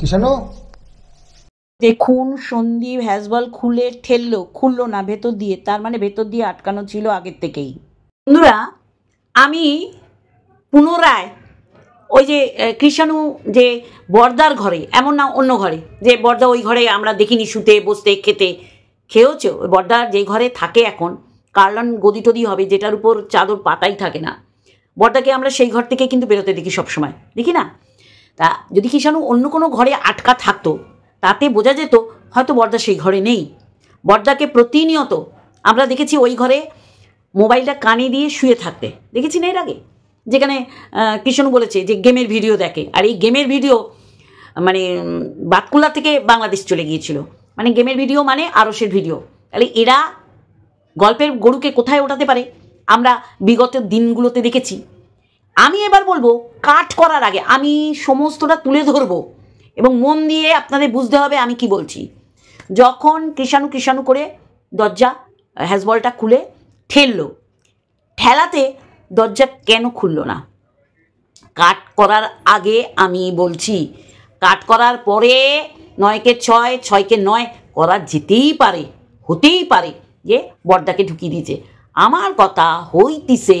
কিষানো দেখুন সন্দীপ হ্যাজবল খুলে ঠেললো খুললো না ভেতর দিয়ে তার মানে ভেতর দিয়ে আটকানো ছিল আগের থেকেই বন্ধুরা আমি পুনরায় ওই যে কৃষাণু যে বর্দার ঘরে এমন না অন্য ঘরে যে বর্দা ওই ঘরে আমরা দেখিনি শুতে বসতে খেতে খেয়েওছে ওই বর্দার যে ঘরে থাকে এখন কার্লান গদি টদি হবে যেটার উপর চাদর পাতাই থাকে না বর্দাকে আমরা সেই ঘর থেকে কিন্তু বেরোতে দেখি সবসময় দেখি না তা যদি কিষাণু অন্য কোনো ঘরে আটকা থাকতো তাতে বোঝা যেত হয়তো বর্দা সেই ঘরে নেই বর্দাকে প্রতিনিয়ত আমরা দেখেছি ওই ঘরে মোবাইলটা কানে দিয়ে শুয়ে থাকতে দেখেছি না এর আগে যেখানে কৃষ্ণ বলেছে যে গেমের ভিডিও দেখে আর এই গেমের ভিডিও মানে বাতকুলা থেকে বাংলাদেশ চলে গিয়েছিল মানে গেমের ভিডিও মানে আরসের ভিডিও তাহলে এরা গল্পের গরুকে কোথায় ওঠাতে পারে আমরা বিগত দিনগুলোতে দেখেছি আমি এবার বলবো কাট করার আগে আমি সমস্তটা তুলে ধরব এবং মন দিয়ে আপনাদের বুঝতে হবে আমি কি বলছি যখন কৃষাণু কৃষাণু করে দরজা হ্যাজবলটা খুলে ঠেলল ঠেলাতে দরজা কেন খুলল না কাট করার আগে আমি বলছি কাট করার পরে নয়কে ছয় ছয়কে নয় করা যেতেই পারে হতেই পারে যে বর্দাকে ঢুকিয়ে দিয়েছে আমার কথা হইতিছে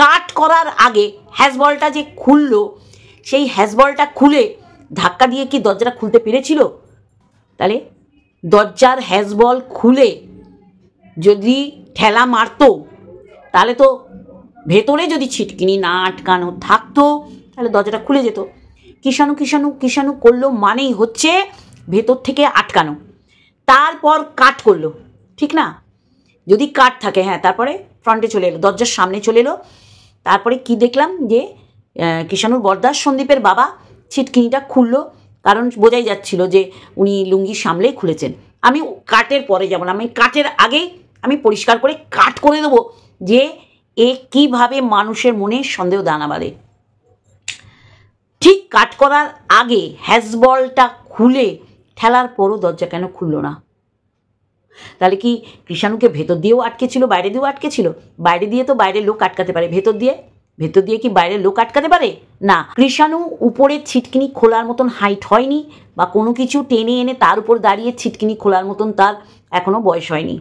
কাট করার আগে হ্যাজবলটা যে খুলল সেই হ্যাজবলটা খুলে ধাক্কা দিয়ে কি দরজাটা খুলতে পেরেছিল তাহলে দরজার হ্যাজবল খুলে যদি ঠেলা মারত তাহলে তো ভেতরে যদি ছিটকিনি না আটকানো থাকতো তাহলে দরজাটা খুলে যেত কিষাণু কিষাণু কিষাণু করলো মানেই হচ্ছে ভেতর থেকে আটকানো তারপর কাট করলো ঠিক না যদি কাট থাকে হ্যাঁ তারপরে ফ্রন্টে চলে এলো দরজার সামনে চলে এলো তারপরে কি দেখলাম যে কৃষাণুর বরদাস সন্দীপের বাবা ছিটকিনিটা খুললো কারণ বোঝাই যাচ্ছিল যে উনি লুঙ্গি সামলেই খুলেছেন আমি কাটের পরে যাব না আমি কাটের আগেই আমি পরিষ্কার করে কাট করে দেবো যে এ কিভাবে মানুষের মনে সন্দেহ দানা বাঁধে ঠিক কাট করার আগে হ্যাসবলটা খুলে ঠেলার পরও দরজা কেন খুললো না তাহলে কি কৃষাণুকে ভেতর দিয়েও আটকে ছিল বাইরে দিয়েও আটকে ছিল বাইরে দিয়ে তো বাইরে লোক আটকাতে পারে ভেতর দিয়ে ভেতর দিয়ে কি বাইরে লোক আটকাতে পারে না কৃষাণু উপরে ছিটকিনি খোলার মতন হাইট হয়নি বা কোনো কিছু টেনে এনে তার উপর দাঁড়িয়ে ছিটকিনি খোলার মতন তার এখনও বয়স হয়নি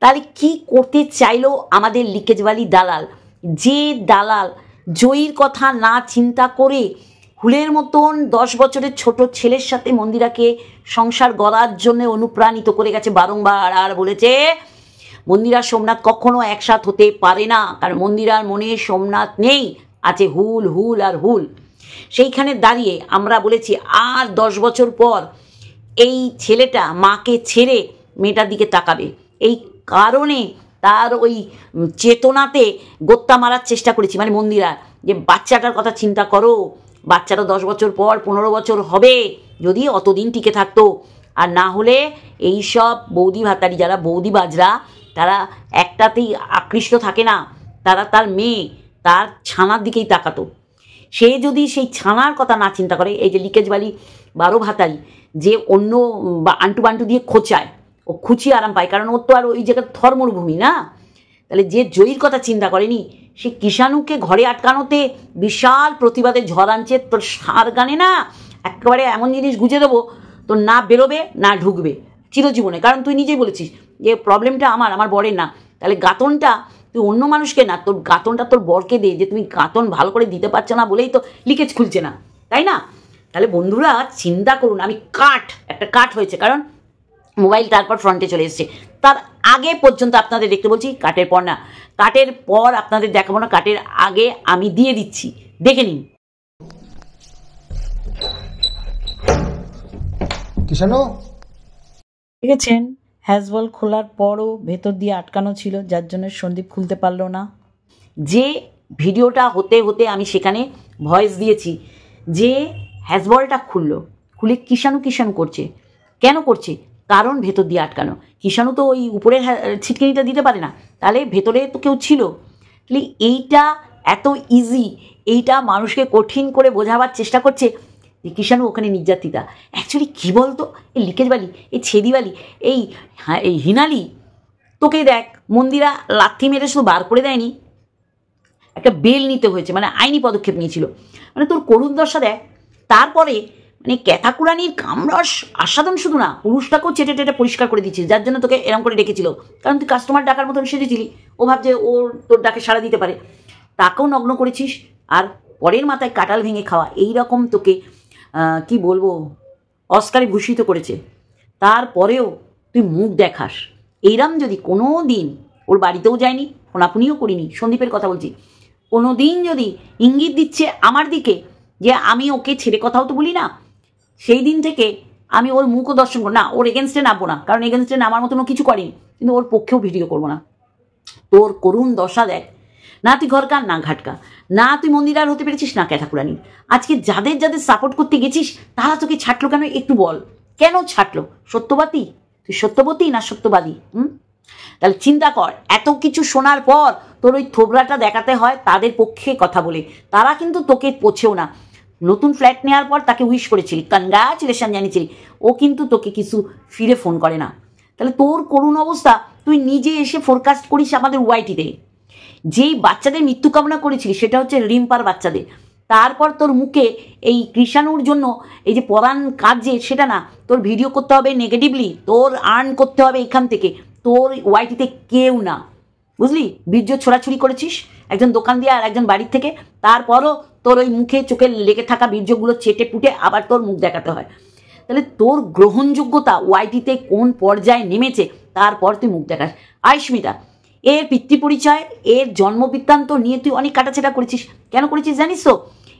তাহলে কি করতে চাইলো আমাদের লিকেজওয়ালি দালাল যে দালাল জয়ীর কথা না চিন্তা করে হুলের মতন দশ বছরের ছোট ছেলের সাথে মন্দিরাকে সংসার গড়ার জন্য অনুপ্রাণিত করে গেছে বারংবার আর বলেছে মন্দিরার সোমনাথ কখনো একসাথ হতে পারে না কারণ মন্দিরার মনে সোমনাথ নেই আছে হুল হুল আর হুল সেইখানে দাঁড়িয়ে আমরা বলেছি আর দশ বছর পর এই ছেলেটা মাকে ছেড়ে মেয়েটার দিকে তাকাবে এই কারণে তার ওই চেতনাতে গোত্তা মারার চেষ্টা করেছি মানে মন্দিরা যে বাচ্চাটার কথা চিন্তা করো বাচ্চাটা দশ বছর পর পনেরো বছর হবে যদি অতদিন টিকে থাকতো আর না হলে এই সব বৌদি ভাতারি যারা বৌদি বাজরা তারা একটাতেই আকৃষ্ট থাকে না তারা তার মেয়ে তার ছানার দিকেই তাকাতো সে যদি সেই ছানার কথা না চিন্তা করে এই যে লিকেজ বালি বারো ভাতারি যে অন্য বা আন্টু বান্টু দিয়ে খোঁচায় ও খুঁচিয়ে আরাম পায় কারণ ওর তো আর ওই জায়গার থর্মরভূমি না তাহলে যে জয়ীর কথা চিন্তা করেনি সে কিষাণুকে ঘরে আটকানোতে বিশাল প্রতিবাদে ঝড় আনছে তোর সার গানে না একেবারে এমন জিনিস গুঁজে দেবো তো না বেরোবে না ঢুকবে চিরজীবনে কারণ তুই নিজেই বলেছিস যে প্রবলেমটা আমার আমার বরের না তাহলে গাতনটা তুই অন্য মানুষকে না তোর গাতনটা তোর বরকে দে যে তুমি গাতন ভালো করে দিতে পারছো না বলেই তো লিকেজ খুলছে না তাই না তাহলে বন্ধুরা চিন্তা করুন আমি কাঠ একটা কাঠ হয়েছে কারণ মোবাইল তারপর ফ্রন্টে চলে এসছে তার আগে পর্যন্ত আপনাদের দেখতে বলছি কাটের পর না কাটের পর আপনাদের দেখাবো না কাটের আগে আমি দিয়ে দিচ্ছি দেখে নিন দেখেছেন হ্যাজবল খোলার পরও ভেতর দিয়ে আটকানো ছিল যার জন্য সন্দীপ খুলতে পারলো না যে ভিডিওটা হতে হতে আমি সেখানে ভয়েস দিয়েছি যে হ্যাজবলটা খুললো খুলে কিষাণু কিষাণ করছে কেন করছে কারণ ভেতর দিয়ে আটকানো কিষাণু তো ওই উপরের ছিটকিনিটা দিতে পারে না তাহলে ভেতরে তো কেউ ছিল এইটা এত ইজি এইটা মানুষকে কঠিন করে বোঝাবার চেষ্টা করছে যে কিষাণু ওখানে নির্যাতিতা অ্যাকচুয়ালি কী বলতো এই লিকেজবালি এই ছেদিবালি এই হ্যাঁ এই হিনালি তোকে দেখ মন্দিরা লাথি মেরে শুধু বার করে দেয়নি একটা বেল নিতে হয়েছে মানে আইনি পদক্ষেপ নিয়েছিল মানে তোর করুণ দশা দেখ তারপরে মানে ক্যাথাকুরানির কামরস আস্বাদন শুধু না পুরুষটাকেও চেটে টেটে পরিষ্কার করে দিচ্ছিস যার জন্য তোকে এরম করে ডেকেছিল কারণ তুই কাস্টমার ডাকার মতন সেজেছিলি ও ভাবছে ও তোর ডাকে সাড়া দিতে পারে তাকেও নগ্ন করেছিস আর পরের মাথায় কাটাল ভেঙে খাওয়া এই রকম তোকে কি বলবো অস্কারে ভূষিত করেছে তারপরেও তুই মুখ দেখাস এইরাম যদি কোনো দিন ওর বাড়িতেও যায়নি ফোনাফুনিও করিনি সন্দীপের কথা বলছি কোনো দিন যদি ইঙ্গিত দিচ্ছে আমার দিকে যে আমি ওকে ছেড়ে কথাও তো বলি না সেই দিন থেকে আমি ওর মুখও দর্শন করবো না ওর এগেনস্টে নামবো না কারণ এগেনস্টে নামার মতনও কিছু করিনি কিন্তু ওর পক্ষেও ভিডিও করবো না তোর করুণ দশা দেখ না তুই ঘরকার না ঘাটকা না তুই মন্দির আর হতে পেরেছিস না ক্যাঠাকুরানি আজকে যাদের যাদের সাপোর্ট করতে গেছিস তারা তোকে ছাটলো কেন একটু বল কেন ছাটলো সত্যবাদী তুই সত্যবতী না সত্যবাদী হুম তাহলে চিন্তা কর এত কিছু শোনার পর তোর ওই থোবরাটা দেখাতে হয় তাদের পক্ষে কথা বলে তারা কিন্তু তোকে পোছেও না নতুন ফ্ল্যাট নেওয়ার পর তাকে উইশ করেছিলি কনগ্রাচুলেশন জানিয়েছিলি ও কিন্তু তোকে কিছু ফিরে ফোন করে না তাহলে তোর করুণ অবস্থা তুই নিজে এসে ফোরকাস্ট করিস আমাদের ওয়াইটিতে যেই বাচ্চাদের মৃত্যু কামনা করেছিলি সেটা হচ্ছে রিম্পার বাচ্চাদের তারপর তোর মুখে এই কৃষাণুর জন্য এই যে প্রধান কাজ যে সেটা না তোর ভিডিও করতে হবে নেগেটিভলি তোর আর্ন করতে হবে এখান থেকে তোর ওয়াইটিতে কেউ না বুঝলি বীর্য ছোড়াছুরি করেছিস একজন দোকান দিয়ে আর একজন বাড়ির থেকে তারপরও তোর ওই মুখে চোখে লেগে থাকা বীর্যগুলো চেটে পুটে আবার তোর মুখ দেখাতে হয় তাহলে তোর গ্রহণযোগ্যতা ওয়াইটিতে কোন পর্যায়ে নেমেছে তারপর তুই মুখ দেখাস আয়ুস্মিতা এর পিতৃপরিচয় এর জন্মবৃত্তান্ত নিয়ে তুই অনেক কাটাছেটা করেছিস কেন করেছিস জানিস তো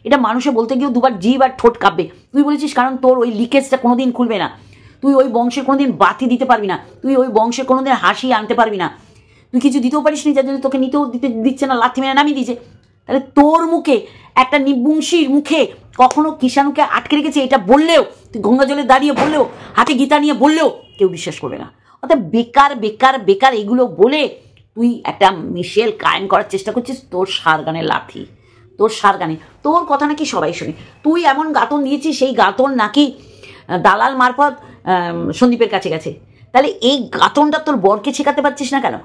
এটা মানুষে বলতে গিয়েও দুবার জিভ আর ঠোঁট কাঁপবে তুই বলেছিস কারণ তোর ওই লিকেজটা কোনোদিন খুলবে না তুই ওই বংশে কোনোদিন বাতি দিতে পারবি না তুই ওই বংশে কোনোদিন হাসি আনতে পারবি না তুই কিছু দিতেও পারিস নি যার জন্য তোকে নিতেও দিতে দিচ্ছে না লাথি মেরে নামিয়ে দিয়েছে তাহলে তোর মুখে একটা নিবংশীর মুখে কখনো কিষাণুকে আটকে রেখেছে এটা বললেও তুই গঙ্গা জলে দাঁড়িয়ে বললেও হাতে গীতা নিয়ে বললেও কেউ বিশ্বাস করবে না অর্থাৎ বেকার বেকার বেকার এগুলো বলে তুই একটা মিশেল কায়েম করার চেষ্টা করছিস তোর সার গানে লাথি তোর সার গানে তোর কথা নাকি সবাই শোনে তুই এমন গাতন দিয়েছিস সেই গাতন নাকি দালাল মারফত সন্দীপের কাছে গেছে তাহলে এই গাতনটা তোর বরকে শেখাতে পারছিস না কেন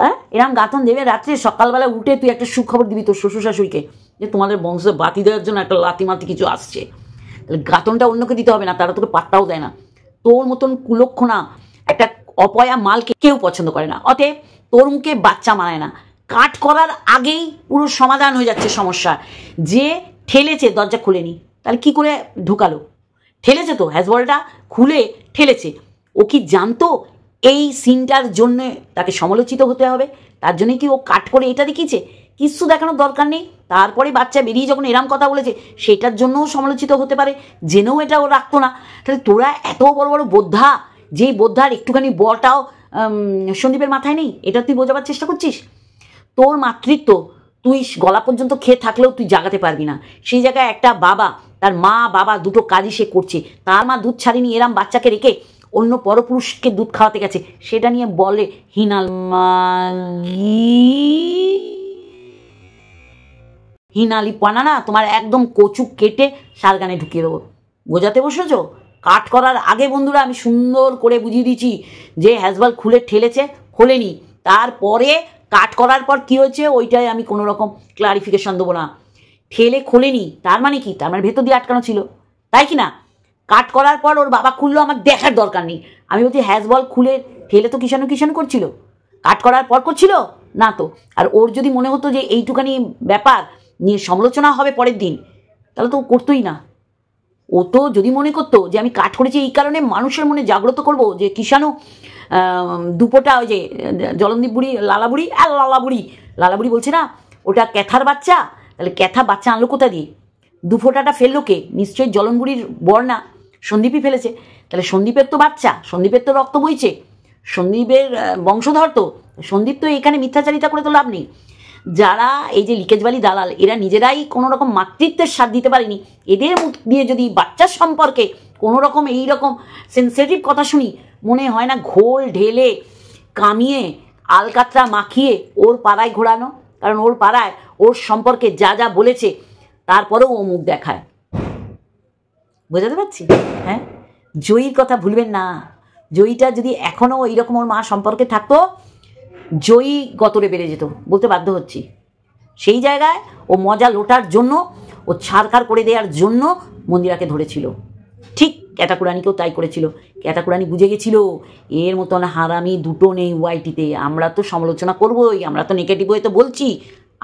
হ্যাঁ এরকম গাতন দেবে রাত্রে সকালবেলা উঠে তুই একটা সুখবর দিবি তোর শ্বশুর শাশুড়িকে যে তোমাদের বংশে বাতি দেওয়ার জন্য একটা লাতি মাতি কিছু আসছে তাহলে গাতনটা অন্যকে দিতে হবে না তারা তোকে পাত্তাও দেয় না তোর মতন কুলক্ষণা একটা অপয়া মালকে কেউ পছন্দ করে না অতএব তোর মুখে বাচ্চা মানায় না কাট করার আগেই পুরো সমাধান হয়ে যাচ্ছে সমস্যা যে ঠেলেছে দরজা খুলেনি তাহলে কি করে ঢুকালো ঠেলেছে তো হ্যাজবলটা খুলে ঠেলেছে ও কি জানতো এই সিনটার জন্যে তাকে সমালোচিত হতে হবে তার জন্যই কি ও কাট করে এটা দেখিয়েছে কিচ্ছু দেখানোর দরকার নেই তারপরে বাচ্চা বেরিয়ে যখন এরাম কথা বলেছে সেটার জন্যও সমালোচিত হতে পারে জেনেও এটা ও রাখতো না তাহলে তোরা এত বড় বড় বোদ্ধা যেই বোদ্ধার একটুখানি বটাও সন্দীপের মাথায় নেই এটা তুই বোঝাবার চেষ্টা করছিস তোর মাতৃত্ব তুই গলা পর্যন্ত খেয়ে থাকলেও তুই জাগাতে পারবি না সেই জায়গায় একটা বাবা তার মা বাবা দুটো কাজই সে করছে তার মা দুধ ছাড়িনি এরাম বাচ্চাকে রেখে অন্য পরপুরুষকে দুধ খাওয়াতে গেছে সেটা নিয়ে বলে হিনাল হিনালি পানা না তোমার একদম কচু কেটে সারগানে ঢুকিয়ে দেবো বোঝাতে বসেছ কাট করার আগে বন্ধুরা আমি সুন্দর করে বুঝিয়ে দিচ্ছি যে হ্যাজবাল খুলে ঠেলেছে খোলেনি তারপরে কাট করার পর কি হয়েছে ওইটাই আমি কোনো রকম ক্লারিফিকেশন দেবো না ঠেলে খোলেনি তার মানে কি তার মানে ভেতর দিয়ে আটকানো ছিল তাই কি না কাট করার পর ওর বাবা খুললো আমার দেখার দরকার নেই আমি বলছি হ্যাঁ, বল খুলে ফেলে তো কিষাণু কিষাণু করছিল কাট করার পর করছিল না তো আর ওর যদি মনে হতো যে এইটুখানি ব্যাপার নিয়ে সমালোচনা হবে পরের দিন তাহলে তো করতোই না ও তো যদি মনে করতো যে আমি কাট করেছি এই কারণে মানুষের মনে জাগ্রত করব যে কিষাণু দুপোটা ওই যে জলন্দীপ বুড়ি লালা বুড়ি আর লালা বুড়ি লালা বুড়ি বলছে না ওটা ক্যাথার বাচ্চা তাহলে ক্যাথা বাচ্চা আনলো কোথা দিয়ে দুফোটাটা ফেললো কে নিশ্চয়ই জলনবুড়ির বর না সন্দীপই ফেলেছে তাহলে সন্দীপের তো বাচ্চা সন্দীপের তো রক্ত বইছে সন্দীপের বংশধর তো সন্দীপ তো এখানে মিথ্যাচারিতা করে তো লাভ নেই যারা এই যে লিকেজবালি দালাল এরা নিজেরাই কোনো রকম মাতৃত্বের স্বাদ দিতে পারেনি এদের মুখ দিয়ে যদি বাচ্চার সম্পর্কে কোনো রকম এই রকম সেন্সিটিভ কথা শুনি মনে হয় না ঘোল ঢেলে কামিয়ে আলকাতরা মাখিয়ে ওর পাড়ায় ঘোরানো কারণ ওর পাড়ায় ওর সম্পর্কে যা যা বলেছে তারপরেও ও মুখ দেখায় বোঝাতে পারছি হ্যাঁ জয়ীর কথা ভুলবেন না জয়ীটা যদি এখনও রকম ওর মা সম্পর্কে থাকতো জয়ী গতরে বেড়ে যেত বলতে বাধ্য হচ্ছি সেই জায়গায় ও মজা লোটার জন্য ও ছাড়খাড় করে দেওয়ার জন্য মন্দিরাকে ধরেছিল ঠিক ক্যাটাকুরানিকেও তাই করেছিল ক্যাটাকুরানি বুঝে গেছিল এর মতন হারামি দুটো নেই ওয়াইটিতে আমরা তো সমালোচনা করবোই আমরা তো নেগেটিভ হয়ে তো বলছি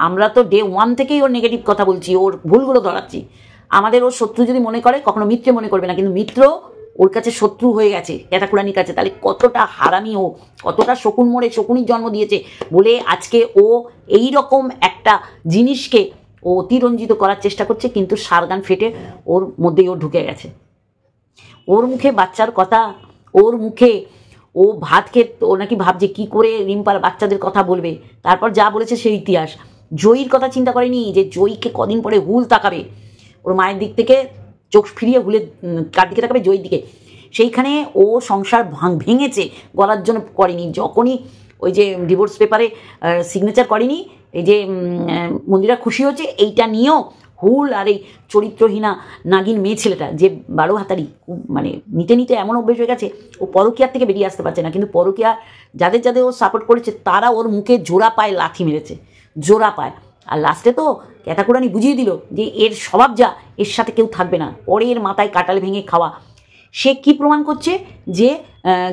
আমরা তো ডে ওয়ান থেকেই ওর নেগেটিভ কথা বলছি ওর ভুলগুলো ধরাচ্ছি আমাদের ওর শত্রু যদি মনে করে কখনো মিত্রে মনে করবে না কিন্তু মিত্র ওর কাছে শত্রু হয়ে গেছে ক্যাটাকুরানির কাছে তাহলে কতটা হারামি ও কতটা শকুন মোড়ে শকুনির জন্ম দিয়েছে বলে আজকে ও এই রকম একটা জিনিসকে ও অতিরঞ্জিত করার চেষ্টা করছে কিন্তু সারগান ফেটে ওর মধ্যেই ও ঢুকে গেছে ওর মুখে বাচ্চার কথা ওর মুখে ও ভাত খেত ও নাকি ভাবছে কি করে রিম্পার বাচ্চাদের কথা বলবে তারপর যা বলেছে সেই ইতিহাস জয়ীর কথা চিন্তা করেনি যে জয়ীকে কদিন পরে হুল তাকাবে ওর মায়ের দিক থেকে চোখ ফিরিয়ে ভুলে কার দিকে তাকাবে জয়ের দিকে সেইখানে ও সংসার ভাঙ ভেঙেছে গলার জন্য করেনি যখনই ওই যে ডিভোর্স পেপারে সিগনেচার করেনি এই যে মন্দিরা খুশি হচ্ছে এইটা নিয়েও হুল আর এই চরিত্রহীনা নাগিন মেয়ে ছেলেটা যে বারো হাতারি মানে নিতে নিতে এমন অভ্যেস হয়ে গেছে ও পরকিয়ার থেকে বেরিয়ে আসতে পারছে না কিন্তু পরকিয়া যাদের যাদের ও সাপোর্ট করেছে তারা ওর মুখে জোড়া পায় লাথি মেরেছে জোড়া পায় আর লাস্টে তো ক্যাতাকুরানি বুঝিয়ে দিল যে এর স্বভাব যা এর সাথে কেউ থাকবে না পরে এর মাথায় কাটাল ভেঙে খাওয়া সে কি প্রমাণ করছে যে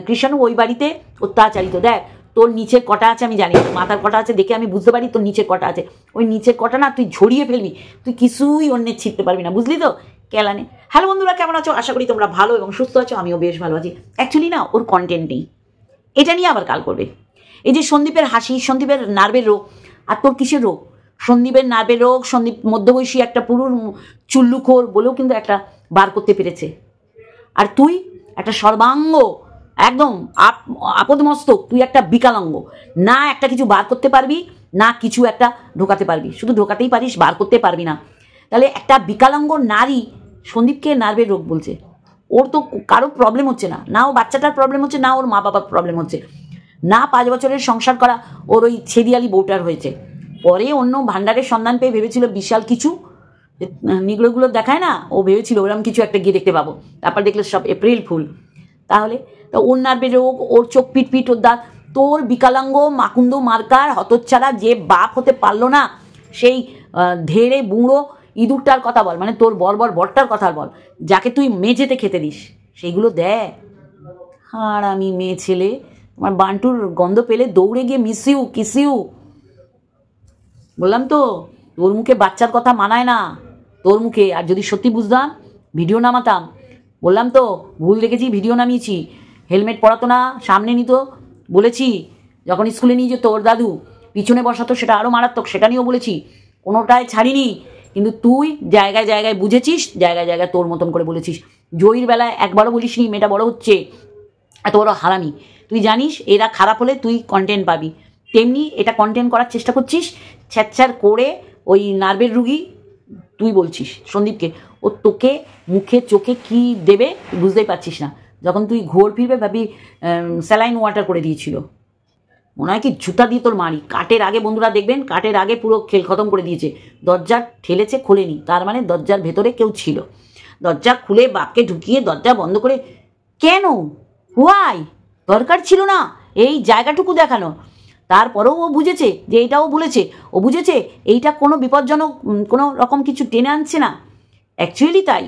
কৃষ্ণ ওই বাড়িতে অত্যাচারিত দেখ তোর নিচে কটা আছে আমি জানি তোর মাথার কটা আছে দেখে আমি বুঝতে পারি তোর নিচে কটা আছে ওই নিচে কটা না তুই ঝরিয়ে ফেলবি তুই কিছুই অন্যের ছিটতে পারবি না বুঝলি তো কেলানে হ্যালো বন্ধুরা কেমন আছো আশা করি তোমরা ভালো এবং সুস্থ আছো আমিও বেশ ভালো আছি অ্যাকচুয়ালি না ওর কন্টেন্ট নেই এটা নিয়ে আবার কাল করবে এই যে সন্দীপের হাসি সন্দীপের নার্ভের রোগ আর তোর কিসের রোগ সন্দীপের না বেরোক সন্দীপ মধ্যবয়সী একটা পুরুর চুল্লুখোর বলেও কিন্তু একটা বার করতে পেরেছে আর তুই একটা সর্বাঙ্গ একদম আপদমস্তক তুই একটা বিকালাঙ্গ না একটা কিছু বার করতে পারবি না কিছু একটা ঢোকাতে পারবি শুধু ঢোকাতেই পারিস বার করতে পারবি না তাহলে একটা বিকালাঙ্গ নারী সন্দীপকে নার্ভের রোগ বলছে ওর তো কারো প্রবলেম হচ্ছে না না ও বাচ্চাটার প্রবলেম হচ্ছে না ওর মা বাবার প্রবলেম হচ্ছে না পাঁচ বছরের সংসার করা ওর ওই ছেদিয়ালি বউটার হয়েছে পরে অন্য ভান্ডারের সন্ধান পেয়ে ভেবেছিল বিশাল কিছু নিগড়গুলো দেখায় না ও ভেবেছিল ওরম কিছু একটা গিয়ে দেখতে পাবো তারপর দেখলো সব এপ্রিল ফুল তাহলে তো ওনার রোগ ওর চোখ পিট পিট ওর দাঁত তোর বিকালাঙ্গ মাকুন্দ মার্কার হতচ্ছাড়া যে বাপ হতে পারলো না সেই ধেড়ে বুঁড়ো ইঁদুরটার কথা বল মানে তোর বর বর বরটার কথা বল যাকে তুই মেঝেতে খেতে দিস সেইগুলো দে আর আমি মেয়ে ছেলে আমার বান্টুর গন্ধ পেলে দৌড়ে গিয়ে মিসিউ কিসিউ বললাম তো তোর মুখে বাচ্চার কথা মানায় না তোর মুখে আর যদি সত্যি বুঝতাম ভিডিও নামাতাম বললাম তো ভুল দেখেছি ভিডিও নামিয়েছি হেলমেট পরাতো না সামনে নিত বলেছি যখন স্কুলে নিয়ে যেত তোর দাদু পিছনে বসাতো সেটা আরও মারাত্মক সেটা নিয়েও বলেছি কোনোটায় ছাড়িনি কিন্তু তুই জায়গায় জায়গায় বুঝেছিস জায়গায় জায়গায় তোর মতন করে বলেছিস জয়ীর বেলায় একবারও বলিস নি মেয়েটা বড় হচ্ছে এত বড় হারামি তুই জানিস এরা খারাপ হলে তুই কন্টেন্ট পাবি তেমনি এটা কন্টেন্ট করার চেষ্টা করছিস ছ্যাচ্ছ্যার করে ওই নার্ভের রুগী তুই বলছিস সন্দীপকে ও তোকে মুখে চোখে কি দেবে বুঝতেই পারছিস না যখন তুই ঘোর ফিরবে ভাবি স্যালাইন ওয়াটার করে দিয়েছিল মনে হয় কি জুতা দিয়ে তোর মারি কাটের আগে বন্ধুরা দেখবেন কাটের আগে পুরো খেল খতম করে দিয়েছে দরজা ঠেলেছে খোলেনি তার মানে দরজার ভেতরে কেউ ছিল দরজা খুলে বাপকে ঢুকিয়ে দরজা বন্ধ করে কেন হুয়াই দরকার ছিল না এই জায়গাটুকু দেখানো তারপরেও ও বুঝেছে যে এইটাও বলেছে ও বুঝেছে এইটা কোনো বিপজ্জনক কোনো রকম কিছু টেনে আনছে না অ্যাকচুয়ালি তাই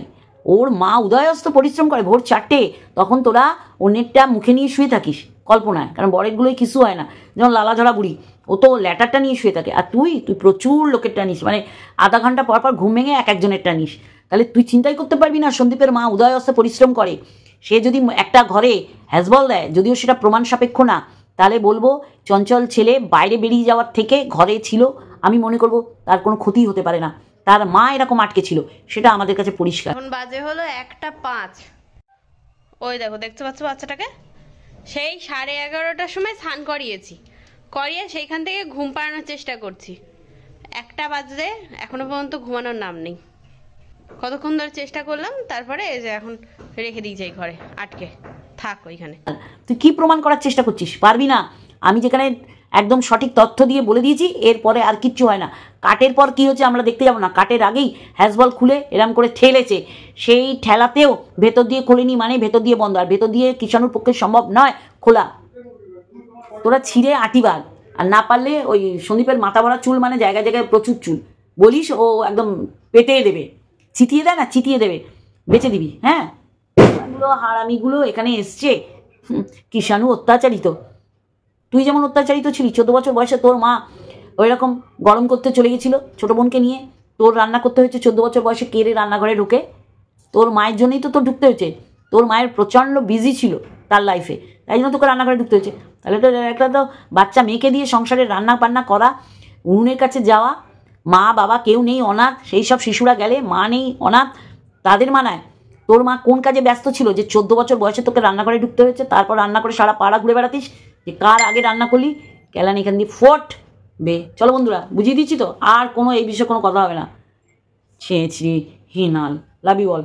ওর মা উদয়স্ত পরিশ্রম করে ভোর চারটে তখন তোরা অন্যেরটা মুখে নিয়ে শুয়ে থাকিস কল্পনায় কারণ বরেরগুলোই কিছু হয় না যেমন লালাঝরা বুড়ি ও তো ল্যাটারটা নিয়ে শুয়ে থাকে আর তুই তুই প্রচুর লোকের টানিস মানে আধা ঘন্টা পর পর ঘুম ভেঙে এক একজনের টানিস তাহলে তুই চিন্তাই করতে পারবি না সন্দীপের মা উদয়স্ত পরিশ্রম করে সে যদি একটা ঘরে হ্যাজবল দেয় যদিও সেটা প্রমাণ সাপেক্ষ না তাহলে বলবো চঞ্চল ছেলে বাইরে বেরিয়ে যাওয়ার থেকে ঘরে ছিল আমি মনে করব তার কোনো ক্ষতি হতে পারে না তার মা এরকম আটকে ছিল সেটা আমাদের কাছে পরিষ্কার এখন বাজে হলো একটা পাঁচ ওই দেখো দেখতে পাচ্ছ বাচ্চাটাকে সেই সাড়ে এগারোটার সময় স্নান করিয়েছি করিয়ে সেইখান থেকে ঘুম পাড়ানোর চেষ্টা করছি একটা বাজে এখনো পর্যন্ত ঘুমানোর নাম নেই কতক্ষণ ধরে চেষ্টা করলাম তারপরে এই যে এখন রেখে যাই ঘরে আটকে থাক ওইখানে তুই কি প্রমাণ করার চেষ্টা করছিস পারবি না আমি যেখানে একদম সঠিক তথ্য দিয়ে বলে দিয়েছি এরপরে আর কিচ্ছু হয় না কাটের পর কি হচ্ছে আমরা দেখতে যাবো না কাটের আগেই হ্যাসবল খুলে এরম করে ঠেলেছে সেই ঠেলাতেও ভেতর দিয়ে খোলেনি মানে ভেতর দিয়ে বন্ধ আর ভেতর দিয়ে কিষাণুর পক্ষে সম্ভব নয় খোলা তোরা ছিঁড়ে আটিবার আর না পারলে ওই সন্দীপের মাথা ভরা চুল মানে জায়গায় জায়গায় প্রচুর চুল বলিস ও একদম পেটে দেবে চিতিয়ে দেয় না চিতিয়ে দেবে বেঁচে দিবি হ্যাঁ এগুলো হারামিগুলো এখানে এসছে কিষাণু অত্যাচারিত তুই যেমন অত্যাচারিত ছিলি চোদ্দ বছর বয়সে তোর মা ওইরকম গরম করতে চলে গেছিল ছোটো বোনকে নিয়ে তোর রান্না করতে হয়েছে চোদ্দ বছর বয়সে কেড়ে রান্নাঘরে ঢুকে তোর মায়ের জন্যই তো তোর ঢুকতে হয়েছে তোর মায়ের প্রচণ্ড বিজি ছিল তার লাইফে তাই জন্য তোকে রান্নাঘরে ঢুকতে হয়েছে তাহলে তো একটা তো বাচ্চা মেয়েকে দিয়ে সংসারে রান্না পান্না করা উনুনের কাছে যাওয়া মা বাবা কেউ নেই অনাথ সেই সব শিশুরা গেলে মা নেই অনাথ তাদের মানায় তোর মা কোন কাজে ব্যস্ত ছিল যে চোদ্দ বছর বয়সে তোকে রান্নাঘরে ঢুকতে হয়েছে তারপর রান্না করে সারা পাড়া ঘুরে বেড়াতিস যে কার আগে রান্না করলি কেলান এখান দিয়ে ফোট বে চলো বন্ধুরা বুঝিয়ে দিচ্ছি তো আর কোনো এই বিষয়ে কোনো কথা হবে না ছি হিনাল লাভি বল